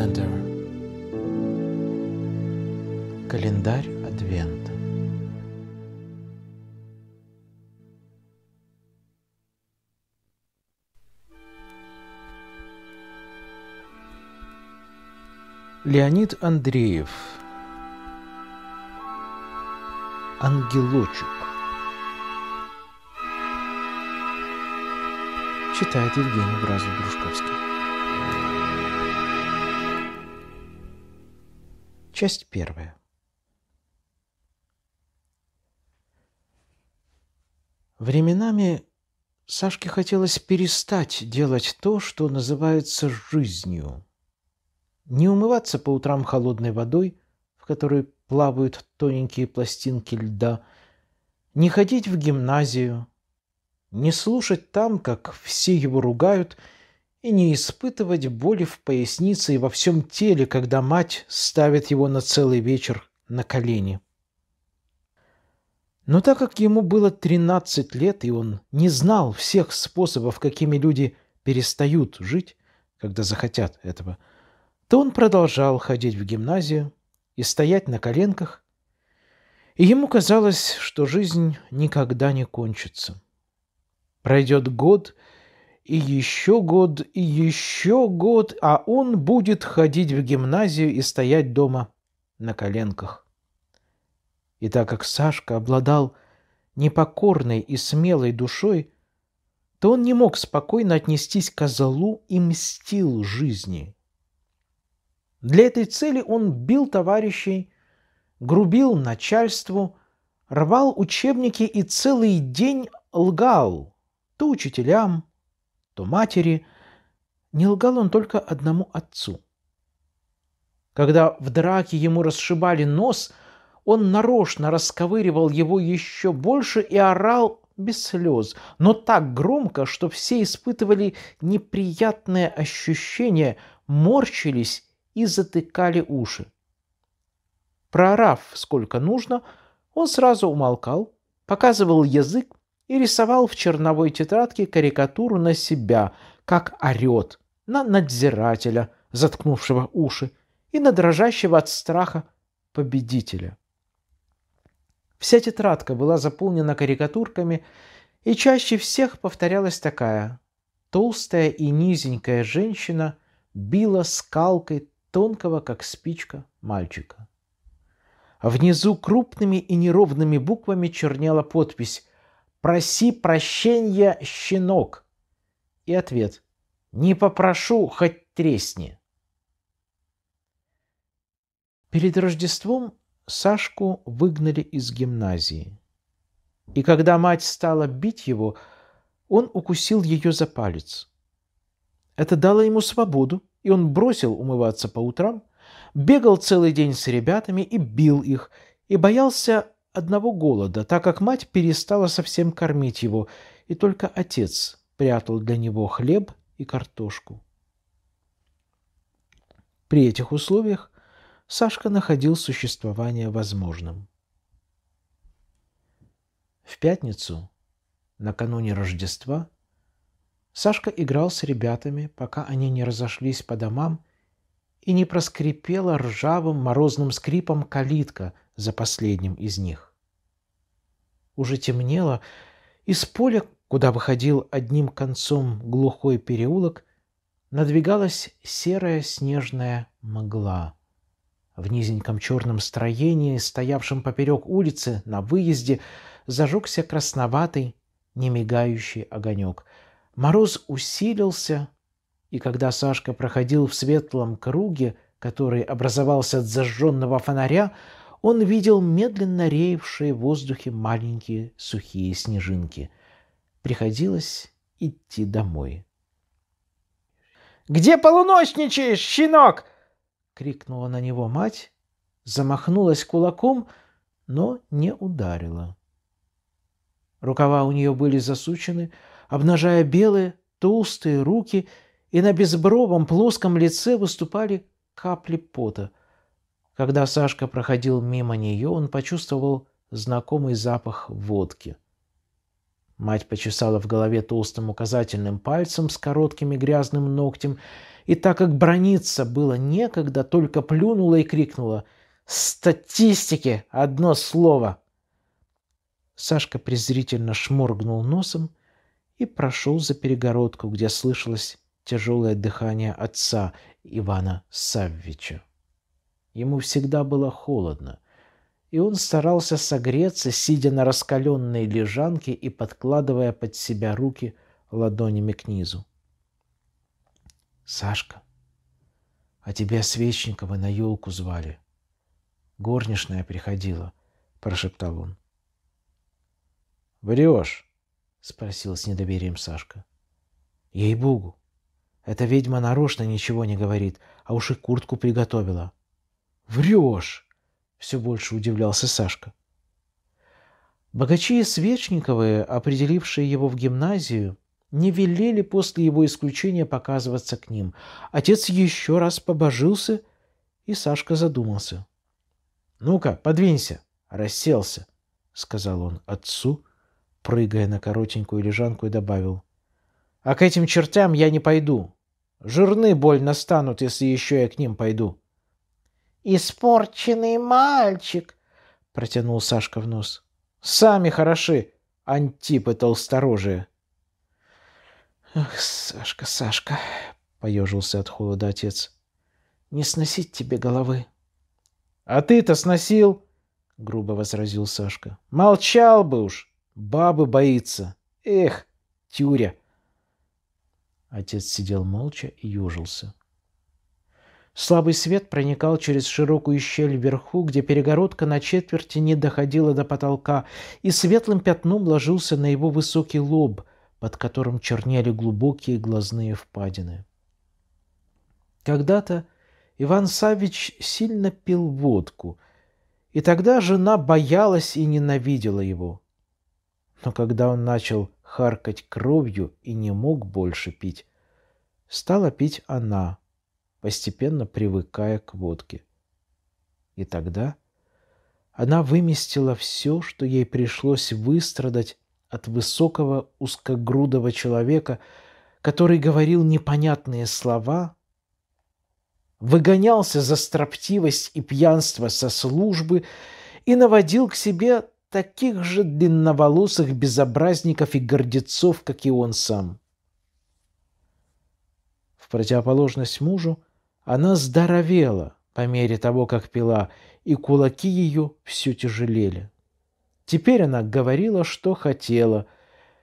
calendar. Календарь Адвента. Леонид Андреев. Ангелочек. Читает Евгений Бразов Брушковский. Часть первая. Временами Сашке хотелось перестать делать то, что называется жизнью. Не умываться по утрам холодной водой, в которой плавают тоненькие пластинки льда, не ходить в гимназию, не слушать там, как все его ругают – и не испытывать боли в пояснице и во всем теле, когда мать ставит его на целый вечер на колени. Но так как ему было 13 лет, и он не знал всех способов, какими люди перестают жить, когда захотят этого, то он продолжал ходить в гимназию и стоять на коленках, и ему казалось, что жизнь никогда не кончится. Пройдет год, и и еще год, и еще год, а он будет ходить в гимназию и стоять дома на коленках. И так как Сашка обладал непокорной и смелой душой, то он не мог спокойно отнестись к золу и мстил жизни. Для этой цели он бил товарищей, грубил начальству, рвал учебники и целый день лгал то учителям, то матери, не лгал он только одному отцу. Когда в драке ему расшибали нос, он нарочно расковыривал его еще больше и орал без слез, но так громко, что все испытывали неприятное ощущение, морщились и затыкали уши. Проорав сколько нужно, он сразу умолкал, показывал язык и рисовал в черновой тетрадке карикатуру на себя, как орет, на надзирателя, заткнувшего уши, и на дрожащего от страха победителя. Вся тетрадка была заполнена карикатурками, и чаще всех повторялась такая. Толстая и низенькая женщина била скалкой тонкого, как спичка, мальчика. Внизу крупными и неровными буквами чернела подпись Проси прощения, щенок. И ответ. Не попрошу, хоть тресни. Перед Рождеством Сашку выгнали из гимназии. И когда мать стала бить его, он укусил ее за палец. Это дало ему свободу, и он бросил умываться по утрам, бегал целый день с ребятами и бил их, и боялся одного голода, так как мать перестала совсем кормить его, и только отец прятал для него хлеб и картошку. При этих условиях Сашка находил существование возможным. В пятницу, накануне Рождества, Сашка играл с ребятами, пока они не разошлись по домам, и не проскрипела ржавым морозным скрипом калитка за последним из них. Уже темнело, из поля, куда выходил одним концом глухой переулок, надвигалась серая снежная мгла. В низеньком черном строении, стоявшем поперек улицы, на выезде, зажегся красноватый, немигающий огонек. Мороз усилился, и когда Сашка проходил в светлом круге, который образовался от зажженного фонаря, он видел медленно реевшие в воздухе маленькие сухие снежинки. Приходилось идти домой. «Где полуночничаешь, щенок?» — крикнула на него мать, замахнулась кулаком, но не ударила. Рукава у нее были засучены, обнажая белые, толстые руки, и на безбровом плоском лице выступали капли пота — когда Сашка проходил мимо нее, он почувствовал знакомый запах водки. Мать почесала в голове толстым указательным пальцем с коротким и грязным ногтем, и так как брониться было некогда, только плюнула и крикнула «Статистики! Одно слово!» Сашка презрительно шморгнул носом и прошел за перегородку, где слышалось тяжелое дыхание отца Ивана Саввича. Ему всегда было холодно, и он старался согреться, сидя на раскаленной лежанке и подкладывая под себя руки ладонями к низу. «Сашка, а тебя Свечникова на елку звали. Горничная приходила», — прошептал он. «Врешь?» — спросил с недоверием Сашка. «Ей-богу! Эта ведьма нарочно ничего не говорит, а уж и куртку приготовила». Врешь!» — все больше удивлялся Сашка. Богачи и Свечниковы, определившие его в гимназию, не велели после его исключения показываться к ним. Отец еще раз побожился, и Сашка задумался. «Ну-ка, подвинься!» «Расселся», — сказал он отцу, прыгая на коротенькую лежанку и добавил. «А к этим чертям я не пойду. Жирны больно станут, если еще я к ним пойду». «Испорченный мальчик!» — протянул Сашка в нос. «Сами хороши, антипы толсторожие!» «Ах, Сашка, Сашка!» — поежился от холода отец. «Не сносить тебе головы!» «А ты-то сносил!» — грубо возразил Сашка. «Молчал бы уж! Бабы боится! Эх, тюря!» Отец сидел молча и южился. — Слабый свет проникал через широкую щель вверху, где перегородка на четверти не доходила до потолка, и светлым пятном ложился на его высокий лоб, под которым чернели глубокие глазные впадины. Когда-то Иван Савич сильно пил водку, и тогда жена боялась и ненавидела его. Но когда он начал харкать кровью и не мог больше пить, стала пить она – постепенно привыкая к водке. И тогда она выместила все, что ей пришлось выстрадать от высокого узкогрудого человека, который говорил непонятные слова, выгонялся за строптивость и пьянство со службы и наводил к себе таких же длинноволосых безобразников и гордецов, как и он сам. В противоположность мужу – она здоровела по мере того, как пила, и кулаки ее все тяжелели. Теперь она говорила, что хотела.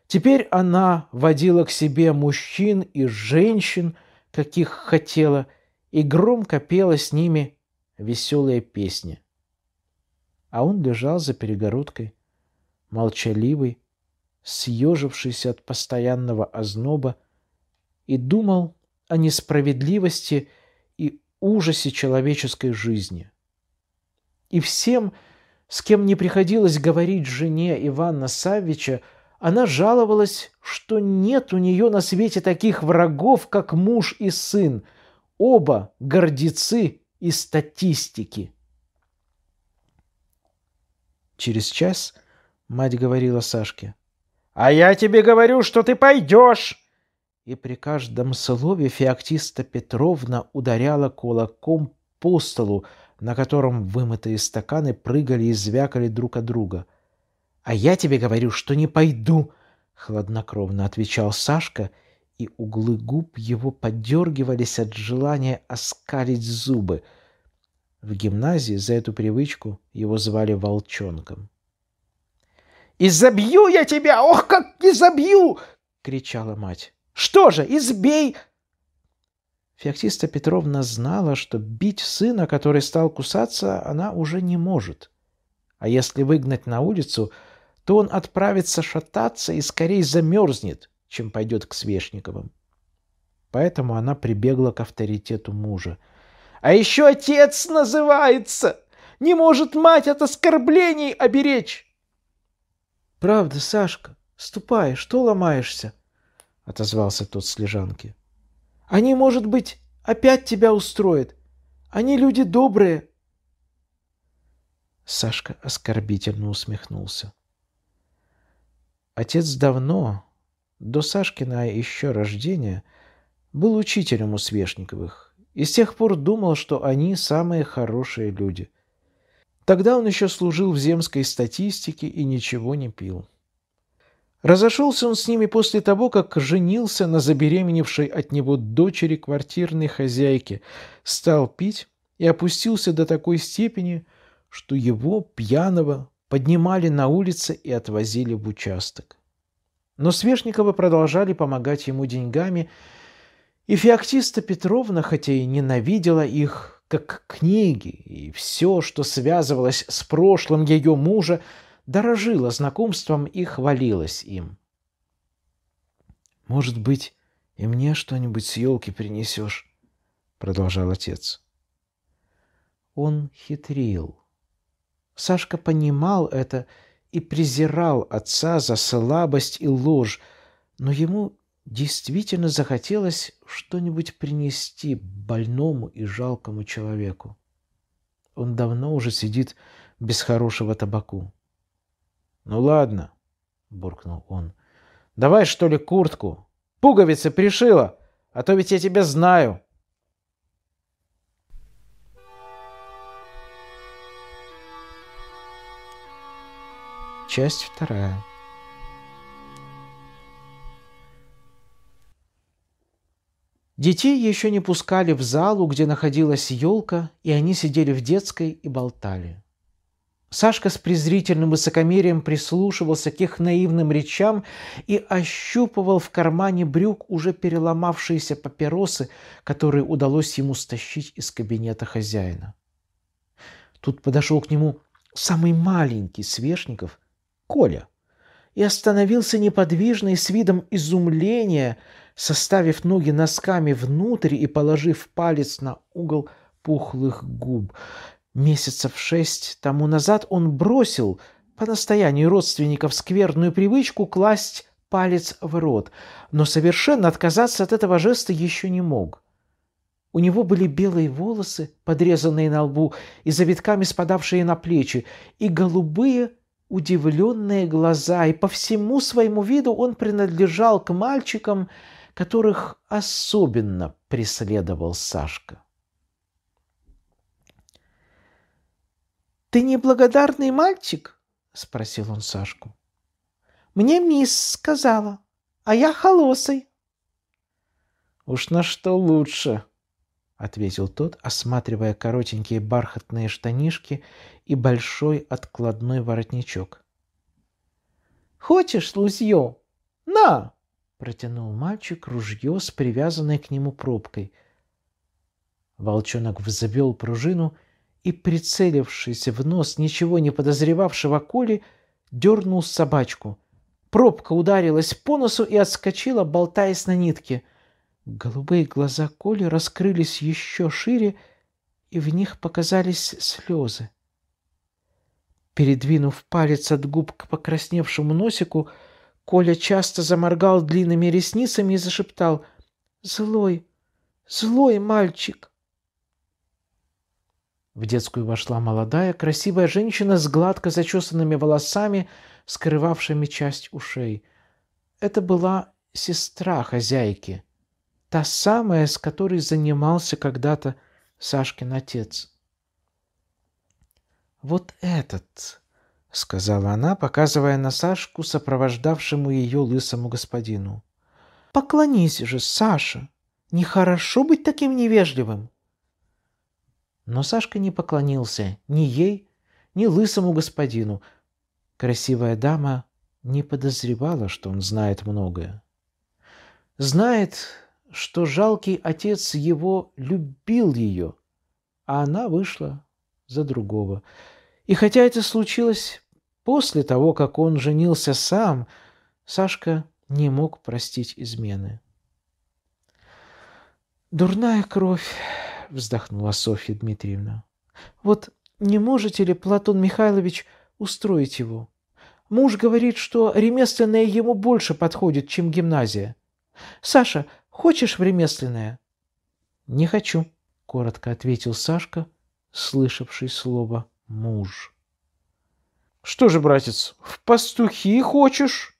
Теперь она водила к себе мужчин и женщин, каких хотела, и громко пела с ними веселые песни. А он лежал за перегородкой, молчаливый, съежившийся от постоянного озноба, и думал о несправедливости ужасе человеческой жизни. И всем, с кем не приходилось говорить жене Ивана Саввича, она жаловалась, что нет у нее на свете таких врагов, как муж и сын, оба гордецы и статистики. Через час мать говорила Сашке. «А я тебе говорю, что ты пойдешь!» и при каждом слове Феоктиста Петровна ударяла кулаком по столу, на котором вымытые стаканы прыгали и звякали друг от друга. «А я тебе говорю, что не пойду!» — хладнокровно отвечал Сашка, и углы губ его подергивались от желания оскалить зубы. В гимназии за эту привычку его звали Волчонком. Изобью я тебя! Ох, как изобью! – кричала мать. Что же, избей!» Феоктиста Петровна знала, что бить сына, который стал кусаться, она уже не может. А если выгнать на улицу, то он отправится шататься и скорее замерзнет, чем пойдет к Свешниковым. Поэтому она прибегла к авторитету мужа. «А еще отец называется! Не может мать от оскорблений оберечь!» «Правда, Сашка, ступай, что ломаешься?» отозвался тот с лежанки. Они, может быть, опять тебя устроят. Они люди добрые. Сашка оскорбительно усмехнулся. Отец давно, до Сашкина еще рождения, был учителем у Свешниковых и с тех пор думал, что они самые хорошие люди. Тогда он еще служил в земской статистике и ничего не пил. Разошелся он с ними после того, как женился на забеременевшей от него дочери квартирной хозяйки, стал пить и опустился до такой степени, что его, пьяного, поднимали на улице и отвозили в участок. Но Свешникова продолжали помогать ему деньгами, и Феоктиста Петровна, хотя и ненавидела их, как книги и все, что связывалось с прошлым ее мужа, дорожила знакомством и хвалилась им. «Может быть, и мне что-нибудь с елки принесешь?» — продолжал отец. Он хитрил. Сашка понимал это и презирал отца за слабость и ложь, но ему действительно захотелось что-нибудь принести больному и жалкому человеку. Он давно уже сидит без хорошего табаку. «Ну ладно», — буркнул он. «Давай, что ли, куртку? Пуговицы пришила, а то ведь я тебя знаю». Часть вторая. Детей еще не пускали в залу, где находилась елка, и они сидели в детской и болтали. Сашка с презрительным высокомерием прислушивался к их наивным речам и ощупывал в кармане брюк уже переломавшиеся папиросы, которые удалось ему стащить из кабинета хозяина. Тут подошел к нему самый маленький свешников, Коля, и остановился неподвижный с видом изумления, составив ноги носками внутрь и положив палец на угол пухлых губ. Месяцев шесть тому назад он бросил, по настоянию родственников, скверную привычку класть палец в рот, но совершенно отказаться от этого жеста еще не мог. У него были белые волосы, подрезанные на лбу и завитками спадавшие на плечи, и голубые, удивленные глаза, и по всему своему виду он принадлежал к мальчикам, которых особенно преследовал Сашка. «Ты неблагодарный мальчик?» — спросил он Сашку. «Мне мисс сказала, а я холосый». «Уж на что лучше», — ответил тот, осматривая коротенькие бархатные штанишки и большой откладной воротничок. «Хочешь лузье? На!» — протянул мальчик ружье с привязанной к нему пробкой. Волчонок взбил пружину и, прицелившись в нос ничего не подозревавшего Коли, дернул собачку. Пробка ударилась по носу и отскочила, болтаясь на нитке. Голубые глаза Коли раскрылись еще шире, и в них показались слезы. Передвинув палец от губ к покрасневшему носику, Коля часто заморгал длинными ресницами и зашептал «Злой, злой мальчик!» В детскую вошла молодая, красивая женщина с гладко зачесанными волосами, скрывавшими часть ушей. Это была сестра хозяйки, та самая, с которой занимался когда-то Сашкин отец. «Вот этот», — сказала она, показывая на Сашку, сопровождавшему ее лысому господину. «Поклонись же, Саша! Нехорошо быть таким невежливым!» Но Сашка не поклонился ни ей, ни лысому господину. Красивая дама не подозревала, что он знает многое. Знает, что жалкий отец его любил ее, а она вышла за другого. И хотя это случилось после того, как он женился сам, Сашка не мог простить измены. Дурная кровь вздохнула Софья Дмитриевна. Вот не можете ли, Платон Михайлович, устроить его? Муж говорит, что ремесленное ему больше подходит, чем гимназия. Саша, хочешь в ремесленное? Не хочу, коротко ответил Сашка, слышавший слово муж. Что же, братец, в пастухи хочешь?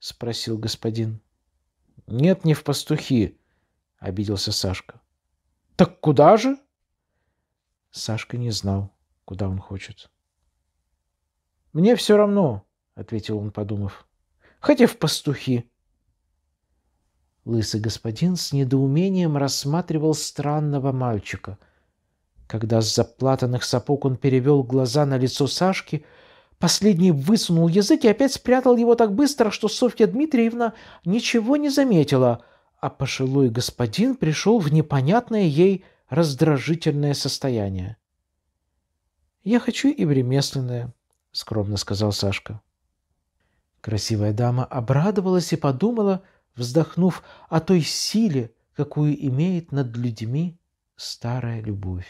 спросил господин. Нет, не в пастухи, обиделся Сашка. Так куда же? Сашка не знал, куда он хочет. Мне все равно, ответил он, подумав. Хотя в пастухи. Лысый господин с недоумением рассматривал странного мальчика. Когда с заплатанных сапог он перевел глаза на лицо Сашки, Последний высунул язык и опять спрятал его так быстро, что Софья Дмитриевна ничего не заметила — а пожилой господин пришел в непонятное ей раздражительное состояние. «Я хочу и ремесленное», — скромно сказал Сашка. Красивая дама обрадовалась и подумала, вздохнув о той силе, какую имеет над людьми старая любовь.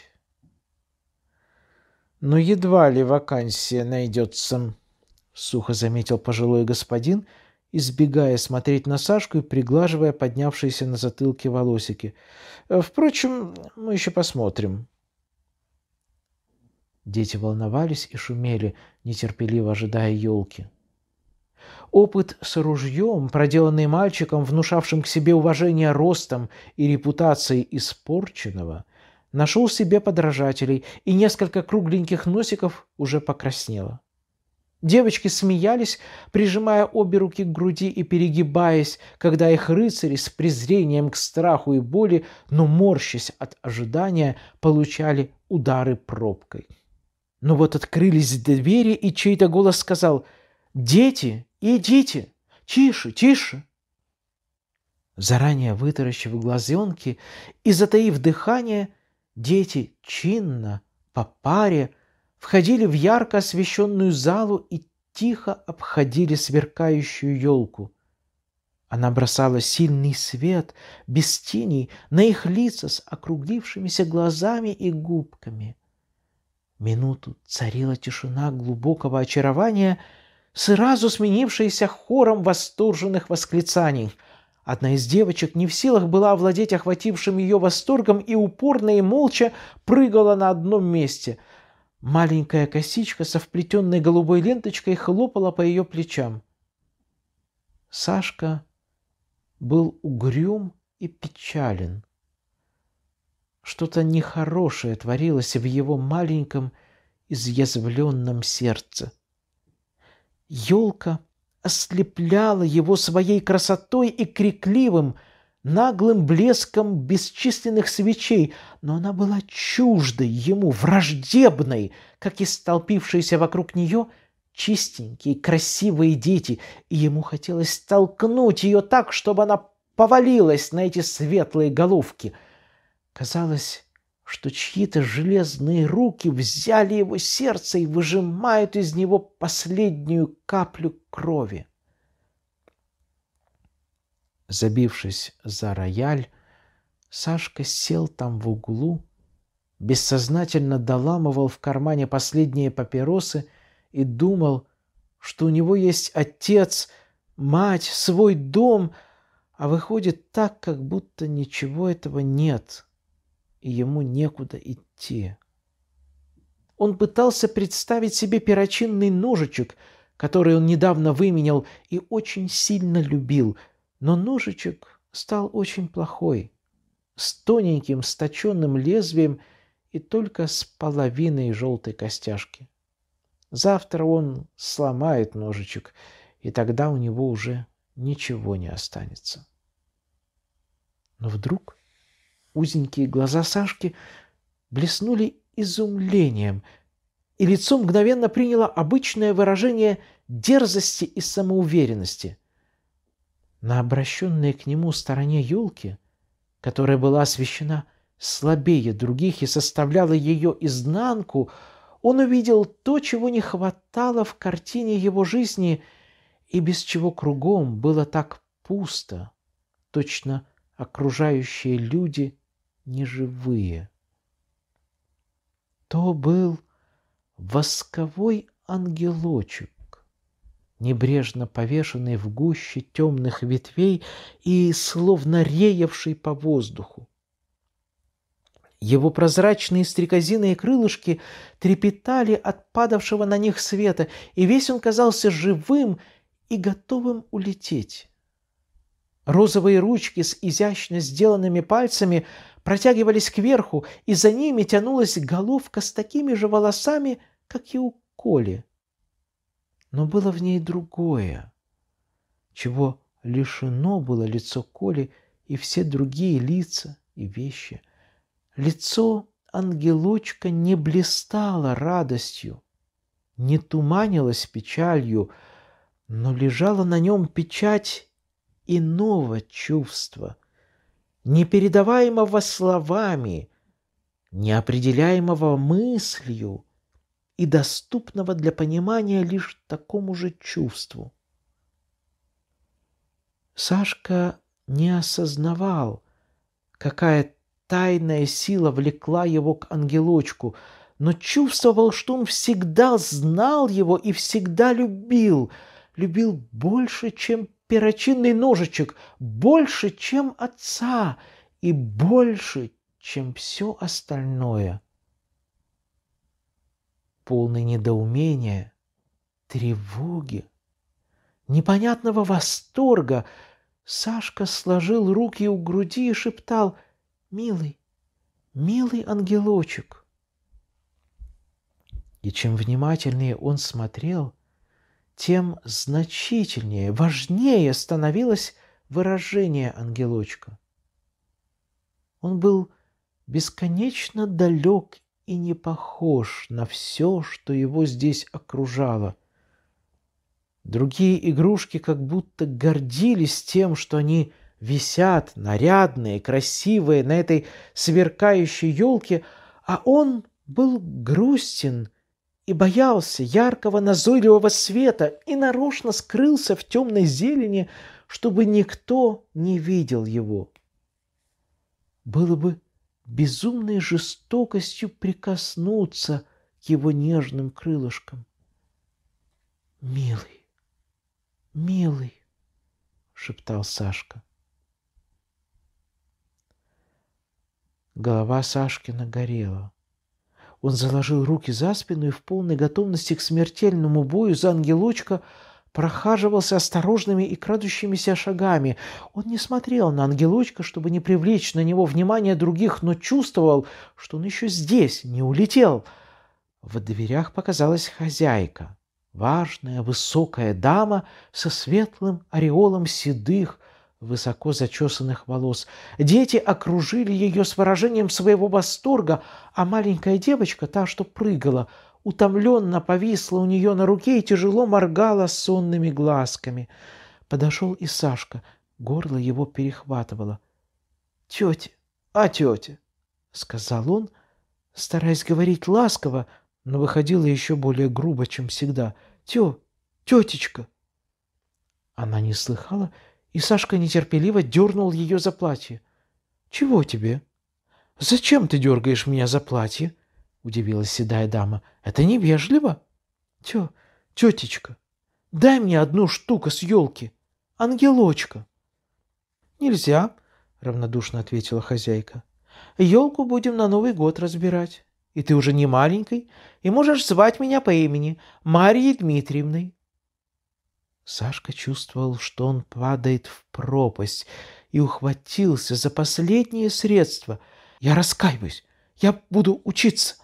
«Но едва ли вакансия найдется», — сухо заметил пожилой господин — избегая смотреть на Сашку и приглаживая поднявшиеся на затылке волосики. Э, «Впрочем, мы еще посмотрим». Дети волновались и шумели, нетерпеливо ожидая елки. Опыт с ружьем, проделанный мальчиком, внушавшим к себе уважение ростом и репутацией испорченного, нашел себе подражателей, и несколько кругленьких носиков уже покраснело. Девочки смеялись, прижимая обе руки к груди и перегибаясь, когда их рыцари с презрением к страху и боли, но морщась от ожидания, получали удары пробкой. Но ну вот открылись двери, и чей-то голос сказал «Дети, идите! Тише, тише!» Заранее вытаращив глазенки и затаив дыхание, дети чинно, по паре, входили в ярко освещенную залу и тихо обходили сверкающую елку. Она бросала сильный свет, без теней, на их лица с округлившимися глазами и губками. Минуту царила тишина глубокого очарования, сразу сменившаяся хором восторженных восклицаний — Одна из девочек не в силах была овладеть охватившим ее восторгом и упорно и молча прыгала на одном месте. Маленькая косичка со вплетенной голубой ленточкой хлопала по ее плечам. Сашка был угрюм и печален. Что-то нехорошее творилось в его маленьком, изъязвленном сердце. Елка ослепляла его своей красотой и крикливым, наглым блеском бесчисленных свечей, но она была чуждой ему, враждебной, как и столпившиеся вокруг нее чистенькие, красивые дети, и ему хотелось толкнуть ее так, чтобы она повалилась на эти светлые головки. Казалось, что чьи-то железные руки взяли его сердце и выжимают из него последнюю каплю крови. Забившись за рояль, Сашка сел там в углу, бессознательно доламывал в кармане последние папиросы и думал, что у него есть отец, мать, свой дом, а выходит так, как будто ничего этого нет, и ему некуда идти. Он пытался представить себе перочинный ножичек, который он недавно выменял и очень сильно любил – но ножичек стал очень плохой, с тоненьким сточенным лезвием и только с половиной желтой костяшки. Завтра он сломает ножичек, и тогда у него уже ничего не останется. Но вдруг узенькие глаза Сашки блеснули изумлением, и лицо мгновенно приняло обычное выражение дерзости и самоуверенности – на обращенной к нему стороне елки, которая была освещена слабее других и составляла ее изнанку, он увидел то, чего не хватало в картине его жизни и без чего кругом было так пусто, точно окружающие люди неживые. То был восковой ангелочек, небрежно повешенный в гуще темных ветвей и словно реевший по воздуху. Его прозрачные стрекозиные крылышки трепетали от падавшего на них света, и весь он казался живым и готовым улететь. Розовые ручки с изящно сделанными пальцами протягивались кверху, и за ними тянулась головка с такими же волосами, как и у Коли но было в ней другое, чего лишено было лицо Коли и все другие лица и вещи. Лицо ангелочка не блистало радостью, не туманилось печалью, но лежала на нем печать иного чувства, непередаваемого словами, неопределяемого мыслью, и доступного для понимания лишь такому же чувству. Сашка не осознавал, какая тайная сила влекла его к ангелочку, но чувствовал, что он всегда знал его и всегда любил, любил больше, чем перочинный ножичек, больше, чем отца и больше, чем все остальное полный недоумения, тревоги, непонятного восторга, Сашка сложил руки у груди и шептал «Милый, милый ангелочек». И чем внимательнее он смотрел, тем значительнее, важнее становилось выражение ангелочка. Он был бесконечно далек и не похож на все, что его здесь окружало. Другие игрушки как будто гордились тем, что они висят нарядные, красивые на этой сверкающей елке, а он был грустен и боялся яркого назойливого света и нарочно скрылся в темной зелени, чтобы никто не видел его. Было бы безумной жестокостью прикоснуться к его нежным крылышкам. «Милый, милый!» — шептал Сашка. Голова Сашкина горела. Он заложил руки за спину и в полной готовности к смертельному бою за ангелочка — прохаживался осторожными и крадущимися шагами. Он не смотрел на ангелочка, чтобы не привлечь на него внимание других, но чувствовал, что он еще здесь, не улетел. В дверях показалась хозяйка, важная высокая дама со светлым ореолом седых, высоко зачесанных волос. Дети окружили ее с выражением своего восторга, а маленькая девочка, та, что прыгала, — утомленно повисла у нее на руке и тяжело моргала сонными глазками. Подошел и Сашка, горло его перехватывало. «Тетя! А тетя!» — сказал он, стараясь говорить ласково, но выходило еще более грубо, чем всегда. «Тё! Тетечка!» Она не слыхала, и Сашка нетерпеливо дернул ее за платье. «Чего тебе? Зачем ты дергаешь меня за платье?» — удивилась седая дама. «Это невежливо!» «Тё, тётечка, дай мне одну штуку с елки, ангелочка!» «Нельзя!» — равнодушно ответила хозяйка. «Елку будем на Новый год разбирать. И ты уже не маленькой, и можешь звать меня по имени Марьей Дмитриевной». Сашка чувствовал, что он падает в пропасть, и ухватился за последние средства. «Я раскаиваюсь! Я буду учиться!»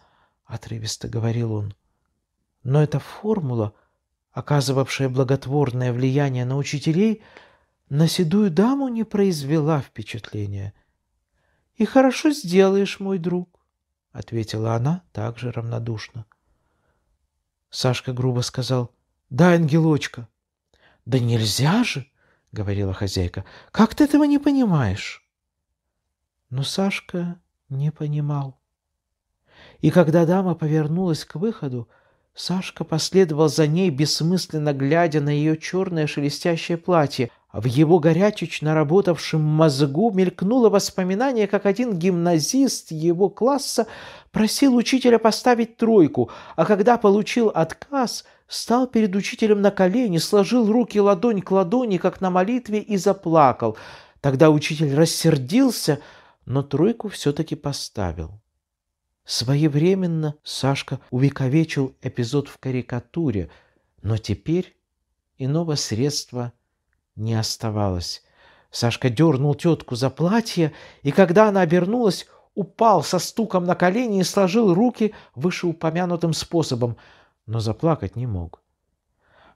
— отрывисто говорил он. Но эта формула, оказывавшая благотворное влияние на учителей, на седую даму не произвела впечатления. «И хорошо сделаешь, мой друг», — ответила она также равнодушно. Сашка грубо сказал, «Да, ангелочка». «Да нельзя же!» — говорила хозяйка. «Как ты этого не понимаешь?» Но Сашка не понимал и когда дама повернулась к выходу, Сашка последовал за ней, бессмысленно глядя на ее черное шелестящее платье, а в его горячечно работавшем мозгу мелькнуло воспоминание, как один гимназист его класса просил учителя поставить тройку, а когда получил отказ, стал перед учителем на колени, сложил руки ладонь к ладони, как на молитве, и заплакал. Тогда учитель рассердился, но тройку все-таки поставил. Своевременно Сашка увековечил эпизод в карикатуре, но теперь иного средства не оставалось. Сашка дернул тетку за платье, и когда она обернулась, упал со стуком на колени и сложил руки вышеупомянутым способом, но заплакать не мог.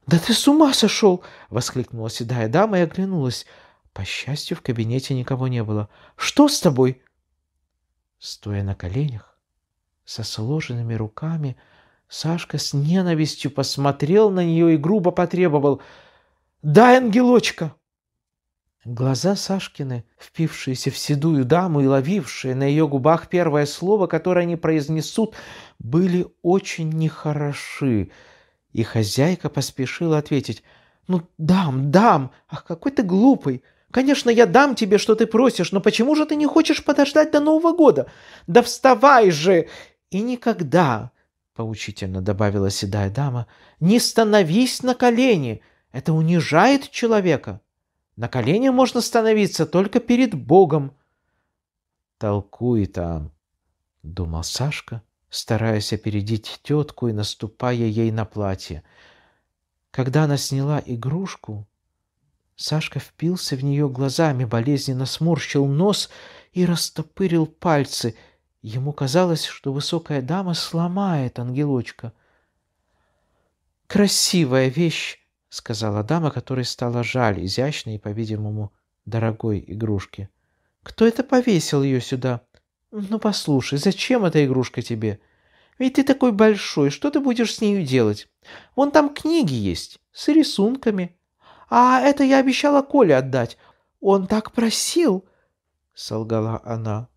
«Да ты с ума сошел!» — воскликнула седая дама и оглянулась. По счастью, в кабинете никого не было. «Что с тобой?» Стоя на коленях, со сложенными руками Сашка с ненавистью посмотрел на нее и грубо потребовал «Дай, ангелочка!» Глаза Сашкины, впившиеся в седую даму и ловившие на ее губах первое слово, которое они произнесут, были очень нехороши. И хозяйка поспешила ответить. «Ну, дам, дам! Ах, какой ты глупый! Конечно, я дам тебе, что ты просишь, но почему же ты не хочешь подождать до Нового года? Да вставай же!» и никогда, — поучительно добавила седая дама, — не становись на колени, это унижает человека. На колени можно становиться только перед Богом. Толкуй там, — думал Сашка, стараясь опередить тетку и наступая ей на платье. Когда она сняла игрушку, Сашка впился в нее глазами, болезненно сморщил нос и растопырил пальцы — Ему казалось, что высокая дама сломает ангелочка. «Красивая вещь!» — сказала дама, которой стала жаль изящной и, по-видимому, дорогой игрушки. «Кто это повесил ее сюда? Ну, послушай, зачем эта игрушка тебе? Ведь ты такой большой, что ты будешь с нею делать? Вон там книги есть, с рисунками. А это я обещала Коле отдать. Он так просил!» — солгала она.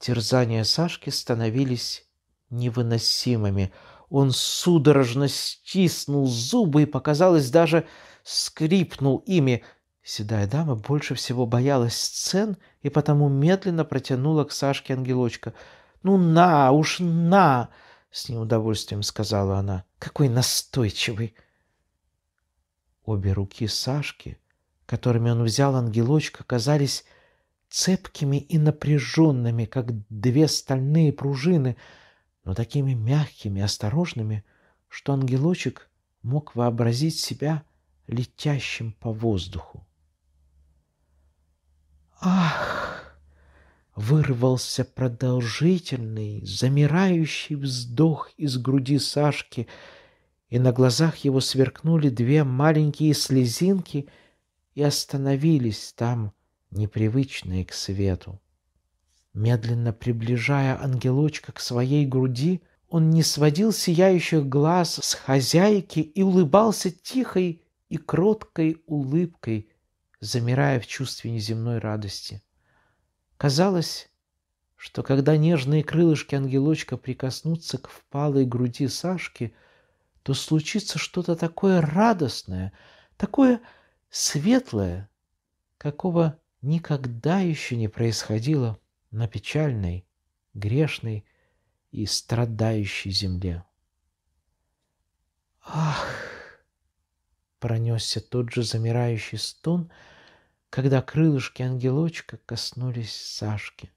Терзания Сашки становились невыносимыми. Он судорожно стиснул зубы и, показалось, даже скрипнул ими. Седая дама больше всего боялась сцен и потому медленно протянула к Сашке ангелочка. «Ну на, уж на!» — с неудовольствием сказала она. «Какой настойчивый!» Обе руки Сашки, которыми он взял ангелочка, казались цепкими и напряженными, как две стальные пружины, но такими мягкими, осторожными, что ангелочек мог вообразить себя летящим по воздуху. Ах! Вырвался продолжительный, замирающий вздох из груди Сашки, и на глазах его сверкнули две маленькие слезинки и остановились там, непривычные к свету. Медленно приближая ангелочка к своей груди, он не сводил сияющих глаз с хозяйки и улыбался тихой и кроткой улыбкой, замирая в чувстве неземной радости. Казалось, что когда нежные крылышки ангелочка прикоснутся к впалой груди Сашки, то случится что-то такое радостное, такое светлое, какого никогда еще не происходило на печальной, грешной и страдающей земле. «Ах!» — пронесся тот же замирающий стон, когда крылышки ангелочка коснулись Сашки.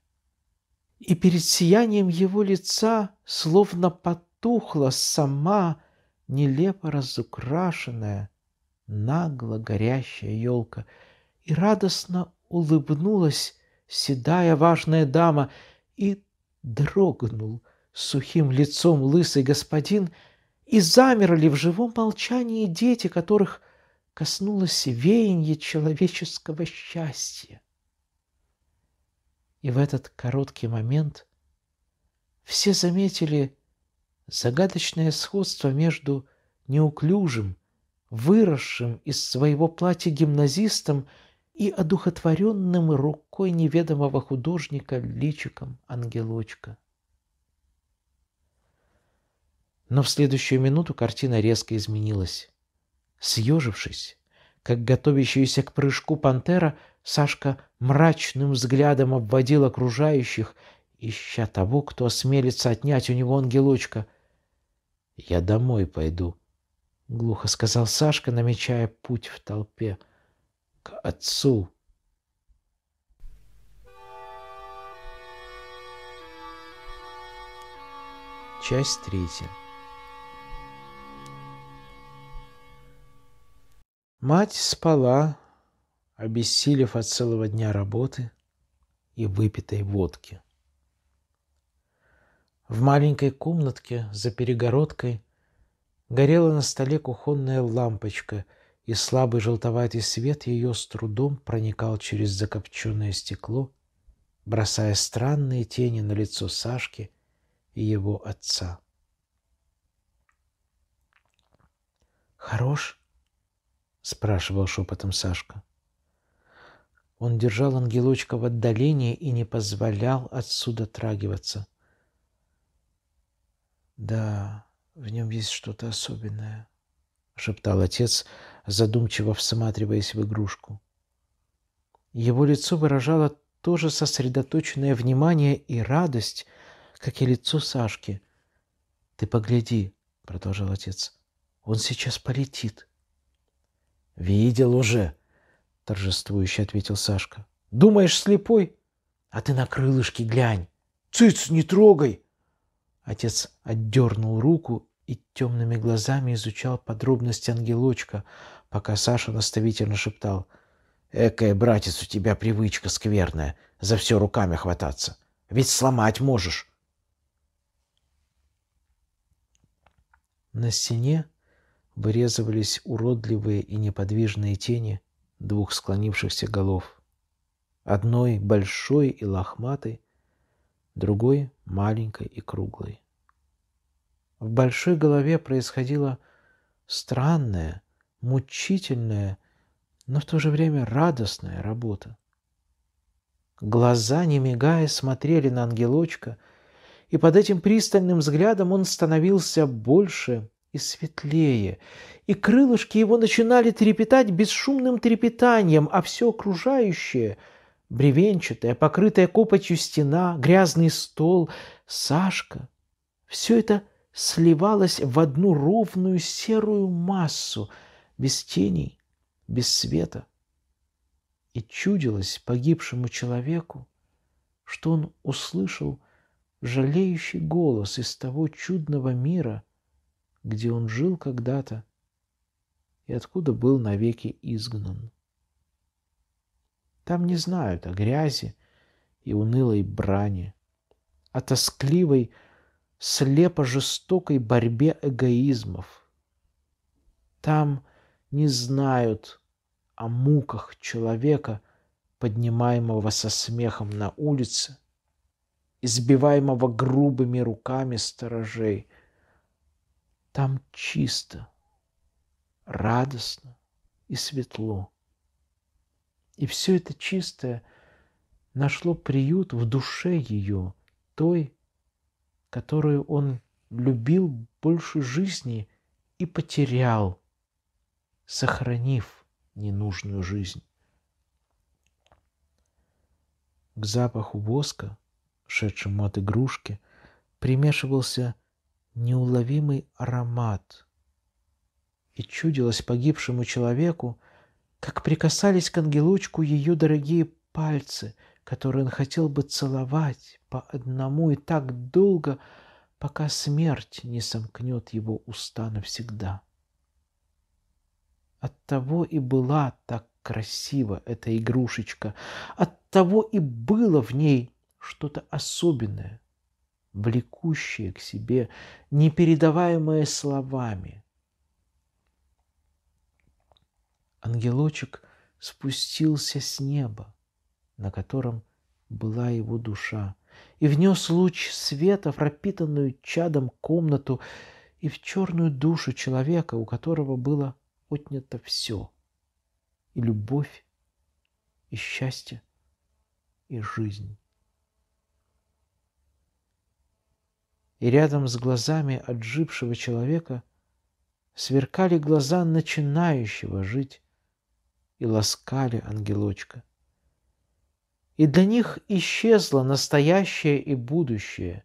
И перед сиянием его лица словно потухла сама нелепо разукрашенная, нагло горящая елка и радостно улыбнулась седая важная дама, и дрогнул сухим лицом лысый господин, и замерли в живом молчании дети, которых коснулось веяние человеческого счастья. И в этот короткий момент все заметили загадочное сходство между неуклюжим, выросшим из своего платья гимназистом – и одухотворенным рукой неведомого художника личиком ангелочка. Но в следующую минуту картина резко изменилась. Съежившись, как готовящаяся к прыжку пантера, Сашка мрачным взглядом обводил окружающих, ища того, кто осмелится отнять у него ангелочка. «Я домой пойду», — глухо сказал Сашка, намечая путь в толпе. — к Отцу. Часть третья. Мать спала, обессилев от целого дня работы и выпитой водки. В маленькой комнатке за перегородкой горела на столе кухонная лампочка – и слабый желтоватый свет ее с трудом проникал через закопченное стекло, бросая странные тени на лицо Сашки и его отца. «Хорош?» — спрашивал шепотом Сашка. Он держал ангелочка в отдалении и не позволял отсюда трагиваться. «Да, в нем есть что-то особенное», — шептал отец, задумчиво всматриваясь в игрушку. Его лицо выражало то же сосредоточенное внимание и радость, как и лицо Сашки. «Ты погляди», — продолжал отец, — «он сейчас полетит». «Видел уже», — торжествующе ответил Сашка. «Думаешь, слепой? А ты на крылышки глянь! Цыц, не трогай!» Отец отдернул руку и темными глазами изучал подробности ангелочка, пока Саша наставительно шептал «Экая, братец, у тебя привычка скверная, за все руками хвататься. Ведь сломать можешь». На стене вырезывались уродливые и неподвижные тени двух склонившихся голов. Одной большой и лохматой, другой маленькой и круглой. В большой голове происходило странная, мучительная, но в то же время радостная работа. Глаза, не мигая, смотрели на ангелочка, и под этим пристальным взглядом он становился больше и светлее, и крылышки его начинали трепетать бесшумным трепетанием, а все окружающее — бревенчатая, покрытая копотью стена, грязный стол, Сашка — все это — сливалась в одну ровную серую массу, без теней, без света. И чудилось погибшему человеку, что он услышал жалеющий голос из того чудного мира, где он жил когда-то и откуда был навеки изгнан. Там не знают о грязи и унылой брани, о тоскливой, слепо-жестокой борьбе эгоизмов. Там не знают о муках человека, поднимаемого со смехом на улице, избиваемого грубыми руками сторожей. Там чисто, радостно и светло. И все это чистое нашло приют в душе ее, той, которую он любил больше жизни и потерял, сохранив ненужную жизнь. К запаху воска, шедшему от игрушки, примешивался неуловимый аромат. И чудилось погибшему человеку, как прикасались к ангелочку ее дорогие пальцы — которую он хотел бы целовать по одному и так долго, пока смерть не сомкнет его уста навсегда. От того и была так красива эта игрушечка, от того и было в ней что-то особенное, влекущее к себе, непередаваемое словами. Ангелочек спустился с неба, на котором была его душа, и внес луч света в пропитанную чадом комнату и в черную душу человека, у которого было отнято все — и любовь, и счастье, и жизнь. И рядом с глазами отжившего человека сверкали глаза начинающего жить и ласкали ангелочка — и для них исчезло настоящее и будущее.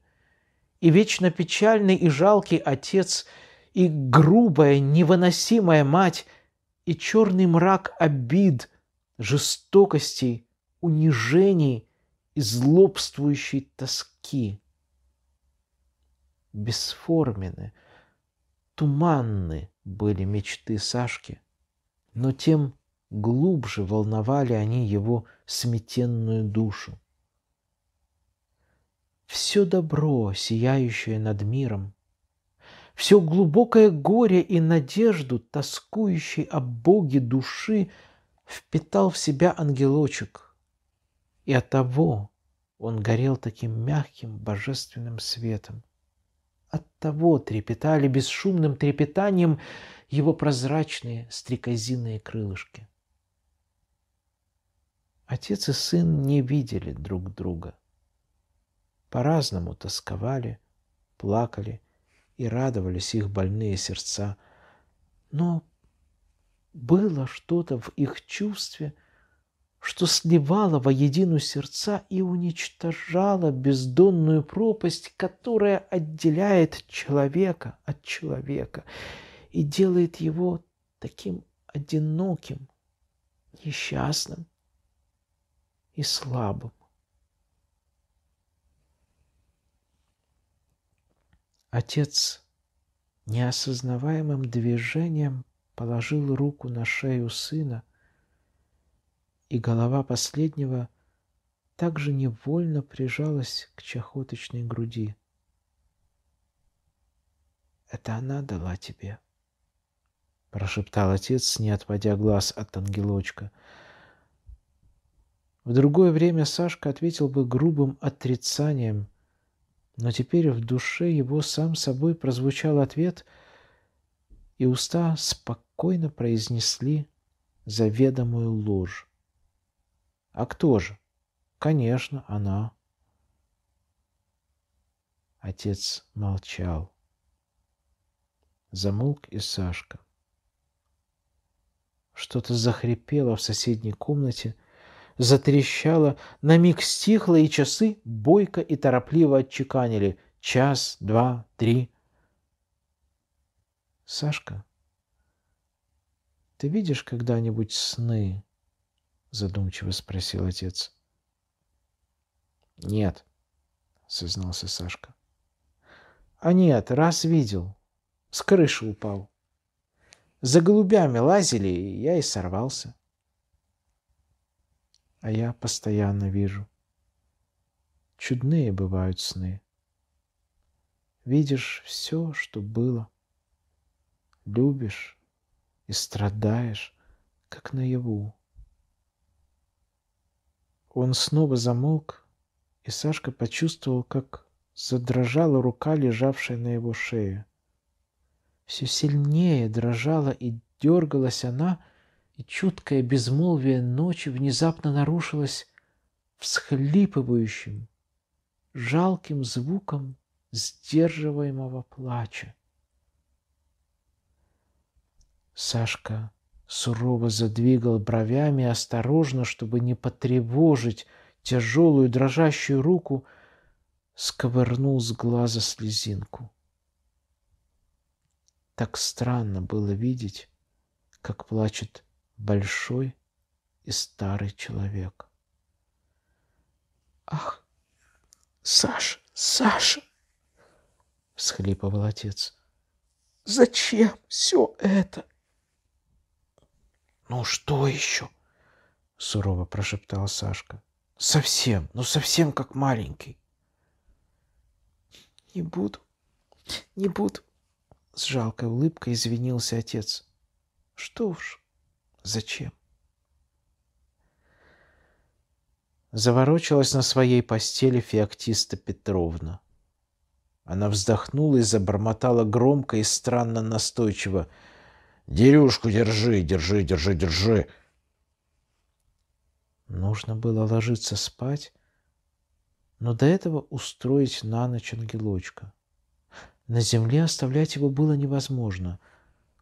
И вечно печальный и жалкий отец, и грубая, невыносимая мать, и черный мрак обид, жестокостей, унижений и злобствующей тоски. Бесформены, туманны были мечты Сашки, но тем глубже волновали они его сметенную душу. Все добро, сияющее над миром, все глубокое горе и надежду, тоскующей о Боге души, впитал в себя ангелочек, и от того он горел таким мягким божественным светом. От того трепетали бесшумным трепетанием его прозрачные стрекозиные крылышки. Отец и сын не видели друг друга. По-разному тосковали, плакали и радовались их больные сердца, но было что-то в их чувстве, что сливало воедину сердца и уничтожало бездонную пропасть, которая отделяет человека от человека и делает его таким одиноким, несчастным и слабым. Отец неосознаваемым движением положил руку на шею сына, и голова последнего также невольно прижалась к чахоточной груди. «Это она дала тебе», — прошептал отец, не отводя глаз от ангелочка — в другое время Сашка ответил бы грубым отрицанием, но теперь в душе его сам собой прозвучал ответ, и уста спокойно произнесли заведомую ложь. «А кто же?» «Конечно, она». Отец молчал. Замолк и Сашка. Что-то захрипело в соседней комнате — Затрещала, на миг стихло, и часы бойко и торопливо отчеканили. Час, два, три. «Сашка, ты видишь когда-нибудь сны?» — задумчиво спросил отец. «Нет», — сознался Сашка. «А нет, раз видел. С крыши упал. За голубями лазили, и я и сорвался а я постоянно вижу. Чудные бывают сны. Видишь все, что было. Любишь и страдаешь, как наяву. Он снова замолк, и Сашка почувствовал, как задрожала рука, лежавшая на его шее. Все сильнее дрожала и дергалась она, и чуткое безмолвие ночи внезапно нарушилось всхлипывающим, жалким звуком сдерживаемого плача. Сашка сурово задвигал бровями, осторожно, чтобы не потревожить тяжелую дрожащую руку, сковырнул с глаза слезинку. Так странно было видеть, как плачет большой и старый человек. «Ах, Саша, Саша!» — всхлипывал отец. «Зачем все это?» «Ну что еще?» — сурово прошептал Сашка. «Совсем, ну совсем как маленький». «Не буду, не буду», — с жалкой улыбкой извинился отец. «Что уж, Зачем? Заворочилась на своей постели Феоктиста Петровна. Она вздохнула и забормотала громко и странно настойчиво. «Дерюшку держи, держи, держи, держи!» Нужно было ложиться спать, но до этого устроить на ночь ангелочка. На земле оставлять его было невозможно.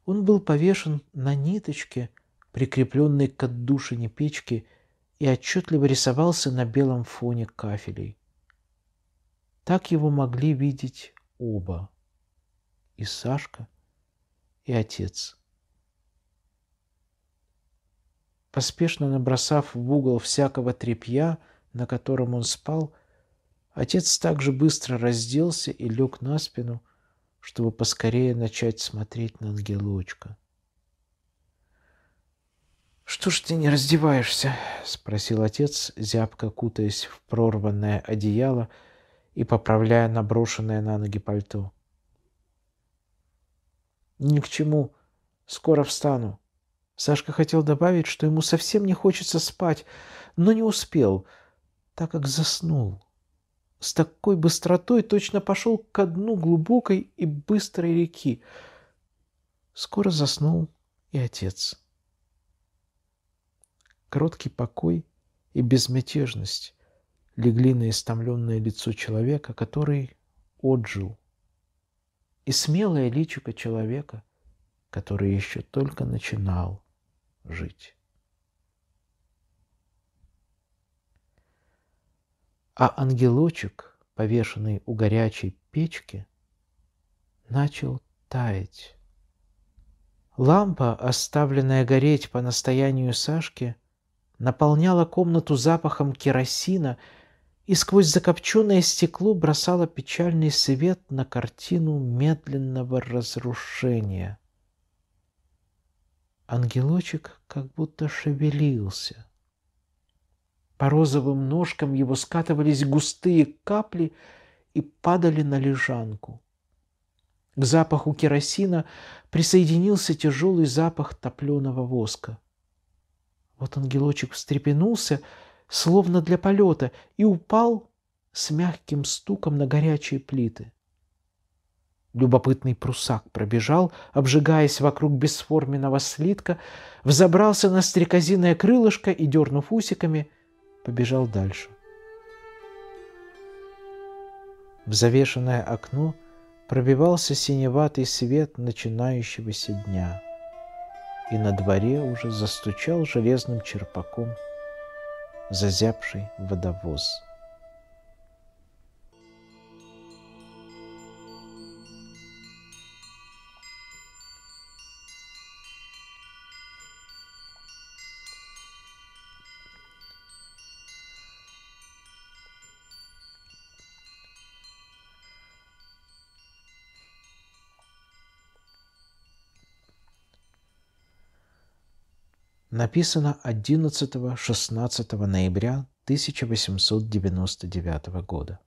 Он был повешен на ниточке прикрепленный к отдушине печки, и отчетливо рисовался на белом фоне кафелей. Так его могли видеть оба — и Сашка, и отец. Поспешно набросав в угол всякого тряпья, на котором он спал, отец также быстро разделся и лег на спину, чтобы поскорее начать смотреть на ангелочка. «Что ж ты не раздеваешься?» — спросил отец, зябко кутаясь в прорванное одеяло и поправляя наброшенное на ноги пальто. «Ни к чему. Скоро встану». Сашка хотел добавить, что ему совсем не хочется спать, но не успел, так как заснул. С такой быстротой точно пошел ко дну глубокой и быстрой реки. Скоро заснул и отец. Короткий покой и безмятежность легли на истомленное лицо человека, который отжил, и смелое личико человека, который еще только начинал жить. А ангелочек, повешенный у горячей печки, начал таять. Лампа, оставленная гореть по настоянию Сашки, — наполняла комнату запахом керосина и сквозь закопченное стекло бросала печальный свет на картину медленного разрушения. Ангелочек как будто шевелился. По розовым ножкам его скатывались густые капли и падали на лежанку. К запаху керосина присоединился тяжелый запах топленого воска — вот ангелочек встрепенулся, словно для полета, и упал с мягким стуком на горячие плиты. Любопытный прусак пробежал, обжигаясь вокруг бесформенного слитка, взобрался на стрекозиное крылышко и, дернув усиками, побежал дальше. В завешенное окно пробивался синеватый свет начинающегося дня — и на дворе уже застучал железным черпаком зазябший водовоз. написано 11-16 ноября 1899 года.